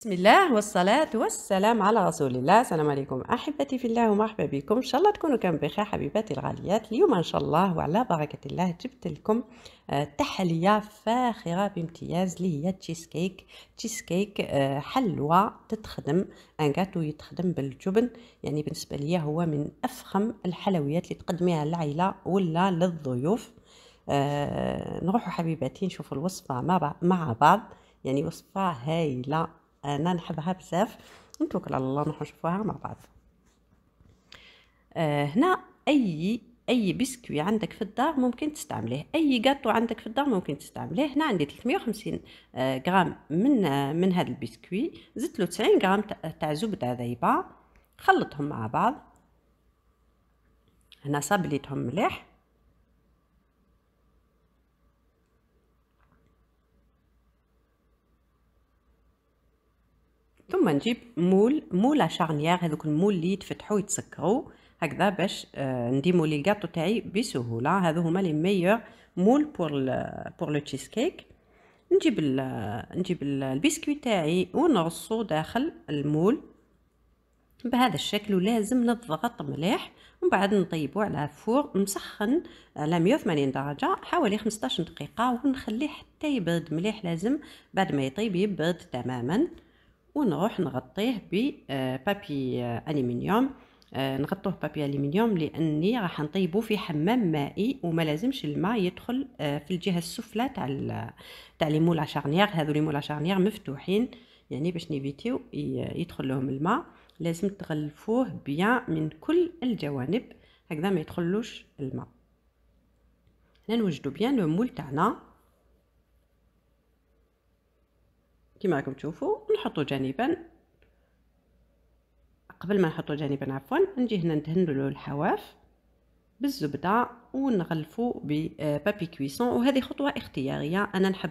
بسم الله والصلاة والسلام على رسول الله السلام عليكم أحبتي في الله ومرحبا بكم إن شاء الله تكونوا كان بخير حبيباتي الغاليات اليوم إن شاء الله وعلى بركة الله جبت لكم آه، تحلية فاخرة بامتياز اللي هي تشيز كيك تشيز كيك حلوة تتخدم أن انكاتو يتخدم بالجبن يعني بالنسبة لي هو من أفخم الحلويات اللي تقدميها للعائلة ولا للضيوف آه، نروحوا حبيباتي نشوفوا الوصفة مع بعض يعني وصفة هايلة انا نحبها بزاف نتوكل على الله نروحو نشوفوها مع بعض آه، هنا اي اي بسكوي عندك في الدار ممكن تستعمليه اي كاطو عندك في الدار ممكن تستعمليه هنا عندي 350 آه، غرام من من هذا البسكوي زدت له 90 غرام تاع زبده ذايبه خلطهم مع بعض هنا صابليتهم مليح ثم نجيب مول مول شارنيير هذوك المول اللي يتفتحوا يتسكروا هكذا باش آه، نديمو لي الكاطو تاعي بسهوله هذو هما لي ميور مول بور بور لو تشيز كيك نجيب ال نجيب البسكوي تاعي ونرصو داخل المول بهذا الشكل ولازم نضغط مليح ومن بعد نطيبو على فور مسخن على 180 درجه حوالي 15 دقيقه ونخليه حتى يبرد مليح لازم بعد ما يطيب يبرد تماما ونروح نغطيه ببابي الومنيوم آه، آه، آه، نغطوه بابي الومنيوم لاني راح نطيبو في حمام مائي وما لازمش الماء يدخل في الجهه السفلى تاع تاع لي مولا شارنيير هذو لي مولا شارنيير مفتوحين يعني باش نيفيتيو يدخل لهم الماء لازم تغلفوه بيان من كل الجوانب هكذا ما يدخلوش الماء هنا نوجدو بيان لو مول تاعنا كما راكم تشوفوا نحطو جانبا قبل ما نحطو جانبا عفوا نجي هنا ندهن له الحواف بالزبده ونغلفو ببابي كويسون وهذه خطوه اختياريه انا نحب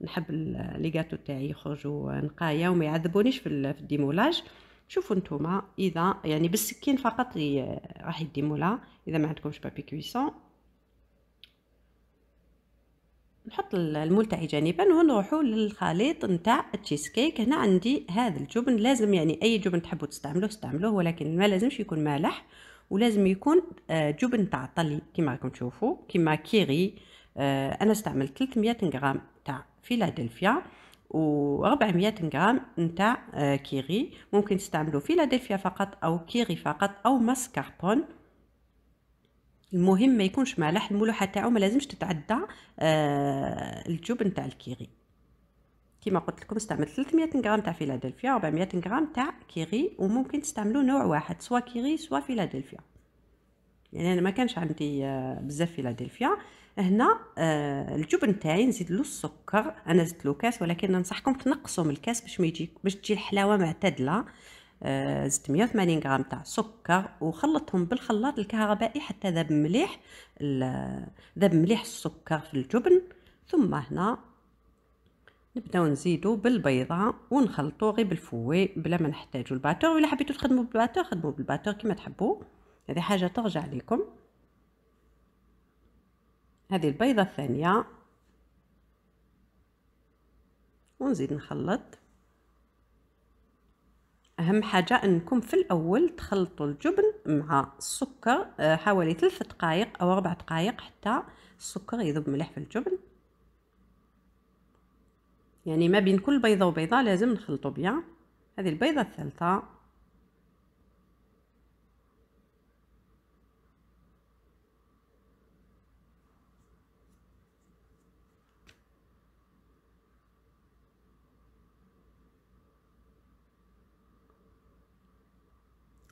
نحب لي غاتو تاعي يخرجوا نقايا وما يعذبونيش في الديمولاج شوفوا نتوما اذا يعني بالسكين فقط راح يديمولا اذا ما عندكمش بابي كويسون نحط الملتعي جانبا ونروحوا للخليط نتاع التشيز كيك هنا عندي هذا الجبن لازم يعني اي جبن تحبوا تستعملوه استعملوه ولكن ما لازمش يكون مالح ولازم يكون آه، جبن تاع طلي كما راكم تشوفوا كما كيري آه، انا استعملت 300 غرام تاع فيلادلفيا و 400 غرام نتاع آه، كيري ممكن تستعملوا فيلادلفيا فقط او كيري فقط او ماسكاربون المهم ما يكونش مالح الملوحه تاعو ما لازمش تتعدى آه الجوب نتاع الكيري كما قلت لكم استعملت 300 غرام تاع فيلادلفيا 400 غرام تاع كيري وممكن تستعملوا نوع واحد سوا كيري سوا فيلادلفيا يعني انا ما كانش عندي آه، بزاف فيلادلفيا هنا آه الجبن تاعي نزيد له السكر انا زدت له كاس ولكن ننصحكم تنقصوا من الكاس باش ما يجي باش تجي الحلاوه معتدله 680 آه، غرام تاع سكر وخلطهم بالخلاط الكهربائي حتى ذاب مليح ذاب مليح السكر في الجبن ثم هنا نبداو نزيدو بالبيضه ونخلطو غير بالفوي بلا ما نحتاجو الباتور ولا حبيتو تخدمو بالباتور خدمو بالباتور كيما تحبو هذه حاجه ترجع ليكم هذه البيضه الثانيه ونزيد نخلط اهم حاجه انكم في الاول تخلطوا الجبن مع السكر آه، حوالي 3 دقائق او 4 دقائق حتى السكر يذوب مليح في الجبن يعني ما بين كل بيضه وبيضه لازم نخلطوا بيان هذه البيضه الثالثه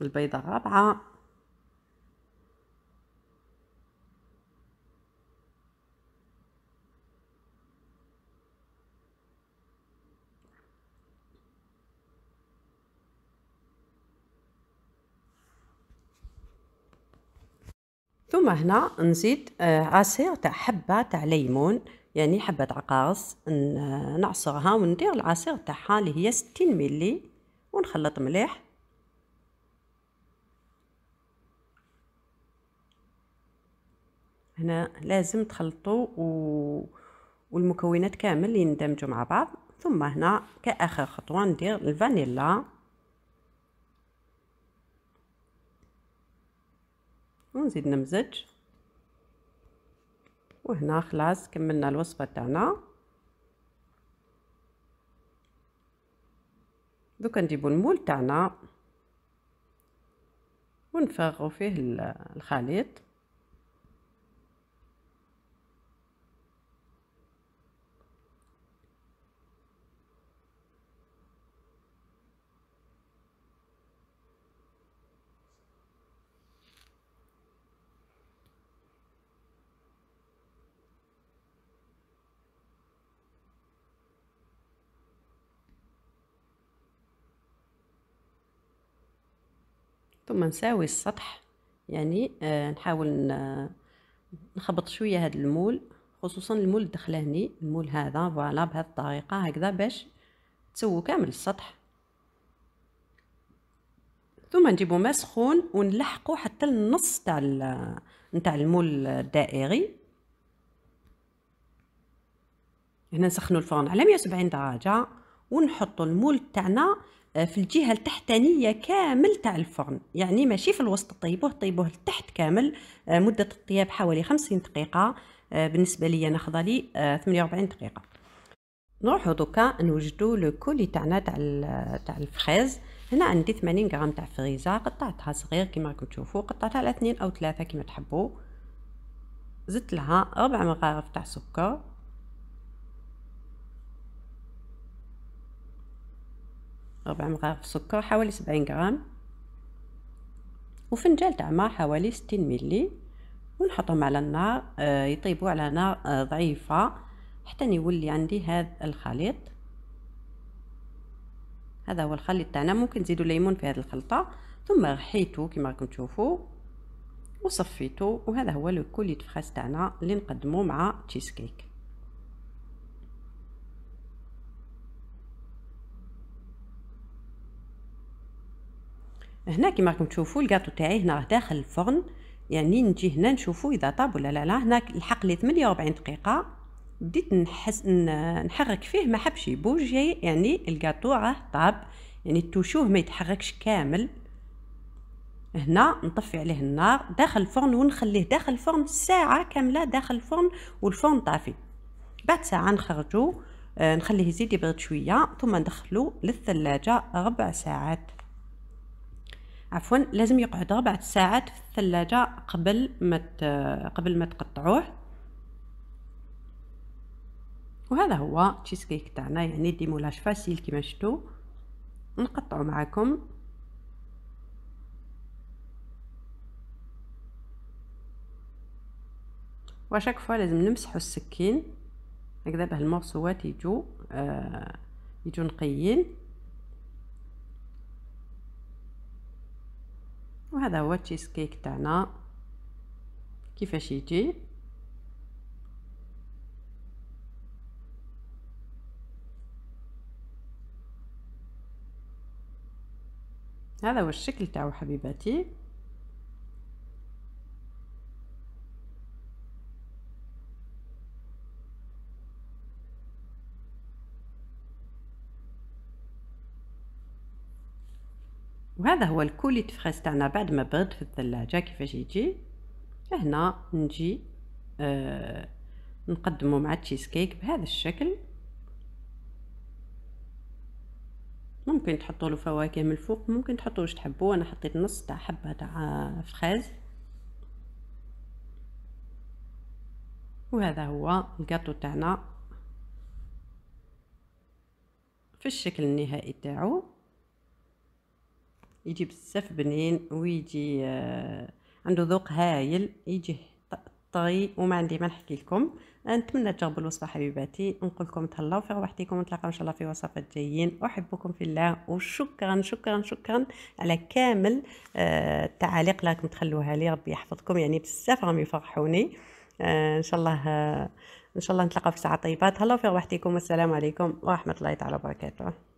البيضة رابعة ثم هنا نزيد آه، عصير تاع حبة تاع ليمون يعني حبة عقارص نعصرها وندير العصير تاعها اللي هي ستين ملي ونخلط مليح هنا لازم تخلطوا و... والمكونات كامل يندمجوا مع بعض ثم هنا كاخر خطوه ندير الفانيلا ونزيد نمزج وهنا خلاص كملنا الوصفه تاعنا دوكا نجيبو المول تاعنا ونفرغو فيه الخليط ثم نساوي السطح يعني آه، نحاول نخبط شويه هذا المول خصوصا المول الدخلاني المول هذا فوالا بهذه الطريقه هكذا باش تسوو كامل السطح ثم نجيبو ماء سخون ونلحقو حتى النص تاع نتاع المول الدائري هنا نسخنوا الفرن على 170 درجه ونحطوا المول تاعنا في الجهه التحتانيه كامل تاع الفرن يعني ماشي في الوسط طيبوه طيبوه لتحت كامل آه، مده الطياب حوالي 50 دقيقه آه، بالنسبه لي انا خضى لي 48 دقيقه نروحو دوكا نوجدو لو كولي تاعنا تاع تاع الفريز هنا عندي 80 غرام تاع فريزه قطعتها صغير كيما راكم تشوفوا قطعتها على اثنين او ثلاثه كيما تحبوا زدت لها ربع مغارف تاع سكر ربع مغارف سكر حوالي سبعين غرام وفنجان تاع ما حوالي ستين ملي ونحطهم على النار آه، يطيبوا على نار آه، ضعيفة حتى يولي عندي هذا الخليط هذا هو الخليط تاعنا ممكن تزيدوا ليمون في هذه الخلطة ثم رحيتو كما راكم تشوفوا وصفيتو وهذا هو لو كوليت فراس تاعنا اللي نقدمو مع تشيز كيك هنا كيما راكم تشوفوا الكاطو تاعي هنا راه داخل الفرن يعني نجي هنا نشوفوا اذا طاب ولا لا لا هنا الحق لي 48 دقيقه بديت نحس نحرك فيه ما حبش يبوجي يعني الكاطو راه طاب يعني توشوه ما يتحركش كامل هنا نطفي عليه النار داخل الفرن ونخليه داخل الفرن ساعه كامله داخل الفرن والفرن طافي بعد ساعه نخرجو آه، نخليه يزيد يبرد شويه ثم ندخلو للثلاجه ربع ساعات عفوا لازم يقعد ربع ساعات في الثلاجة قبل ما قبل ما تقطعوه وهذا هو تشيز كيك تاعنا يعني ديمولاج فاسيل كيما شفتوا نقطعو معاكم وشاك فوا لازم نمسحو السكين هكذا باه الموسوات يجو آه يجو نقيين وهذا هو التشيز كيك تاعنا كيفاش يجي هذا هو الشكل تاعو حبيباتي وهذا هو الكوليت فريز تاعنا بعد ما برد في الثلاجة كيفاش يجي هنا نجي آه نقدمه مع التشيز كيك بهذا الشكل ممكن تحطوا له فواكه من الفوق ممكن تحطوا واش تحبوا انا حطيت نص تاع حبه تاع فخاز وهذا هو الكاطو تاعنا في الشكل النهائي تاعو يجي بزاف بنين ويجي آه عنده ذوق هايل يجي طري وما عندي ما نحكي لكم نتمنى تجربوا الوصفه حبيباتي نقول لكم تهلاو في روحتكم ونتلاقاو ان شاء الله في وصفات جايين احبكم في الله وشكرا شكرا شكرا على كامل آه التعاليق اللي راكم تخلوها لي ربي يحفظكم يعني بزاف راهم يفرحوني آه ان شاء الله آه ان شاء الله نتلاقاو في ساعه طيبه تهلاو في روحتكم والسلام عليكم ورحمه الله تعالى وبركاته